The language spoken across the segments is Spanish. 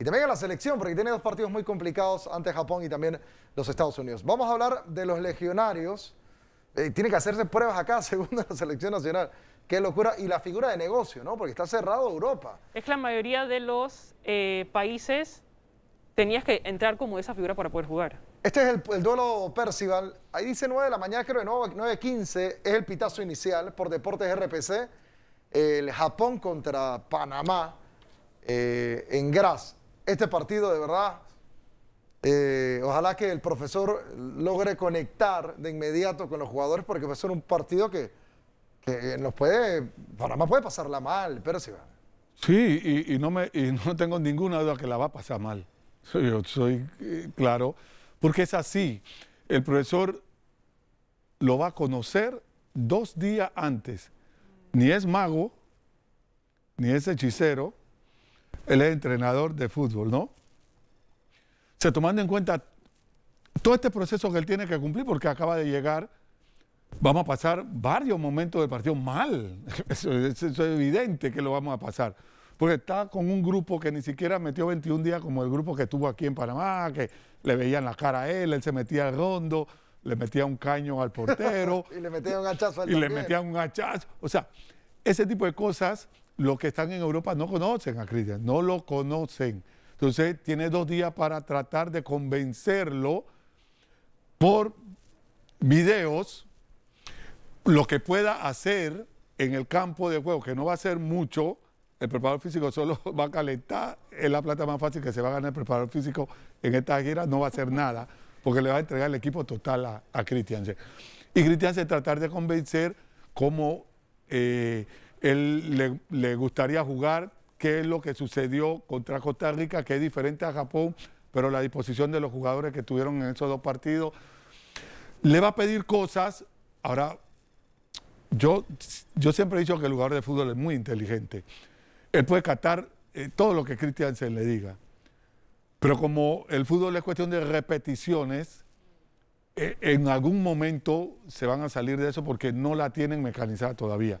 y también a la selección, porque tiene dos partidos muy complicados ante Japón y también los Estados Unidos. Vamos a hablar de los legionarios. Eh, tiene que hacerse pruebas acá, según la selección nacional. Qué locura. Y la figura de negocio, ¿no? Porque está cerrado Europa. Es que la mayoría de los eh, países tenías que entrar como esa figura para poder jugar. Este es el, duelo Percival. Ahí dice 9 de la mañana, creo que 9.15 es el pitazo inicial por Deportes RPC. El Japón contra Panamá eh, en Graz este partido, de verdad, eh, ojalá que el profesor logre conectar de inmediato con los jugadores porque va a ser un partido que, nos puede, para más puede pasarla mal, pero sí va. Sí, y, no me, y no tengo ninguna duda que la va a pasar mal. Yo soy eh, claro, porque es así. El profesor lo va a conocer dos días antes. Ni es mago, ni es hechicero, él es entrenador de fútbol, ¿no? Se tomando en cuenta todo este proceso que él tiene que cumplir porque acaba de llegar, vamos a pasar varios momentos del partido mal. Eso, es evidente que lo vamos a pasar. Porque está con un grupo que ni siquiera metió 21 días como el grupo que estuvo aquí en Panamá, que le veían la cara a él, él se metía al rondo, le metía un caño al portero. y le metía un hachazo al Y le metía un hachazo. O sea, ese tipo de cosas los que están en Europa no conocen a Cristian, no lo conocen. Entonces tiene dos días para tratar de convencerlo por videos, lo que pueda hacer en el campo de juego, que no va a ser mucho, el preparador físico solo va a calentar, es la plata más fácil que se va a ganar el preparador físico en esta gira, no va a hacer nada, porque le va a entregar el equipo total a, Cristian. Y Cristian se tratar de convencer como... Eh, él le, gustaría jugar, qué es lo que sucedió contra Costa Rica, que es diferente a Japón, pero la disposición de los jugadores que tuvieron en esos dos partidos. Le va a pedir cosas. Ahora, yo, yo siempre he dicho que el jugador de fútbol es muy inteligente. Él puede catar eh, todo lo que Cristian se le diga. Pero como el fútbol es cuestión de repeticiones, eh, en algún momento se van a salir de eso porque no la tienen mecanizada todavía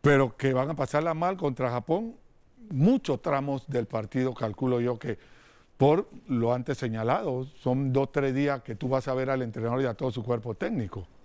pero que van a pasarla mal contra Japón, muchos tramos del partido, calculo yo que por lo antes señalado, son dos, tres días que tú vas a ver al entrenador y a todo su cuerpo técnico.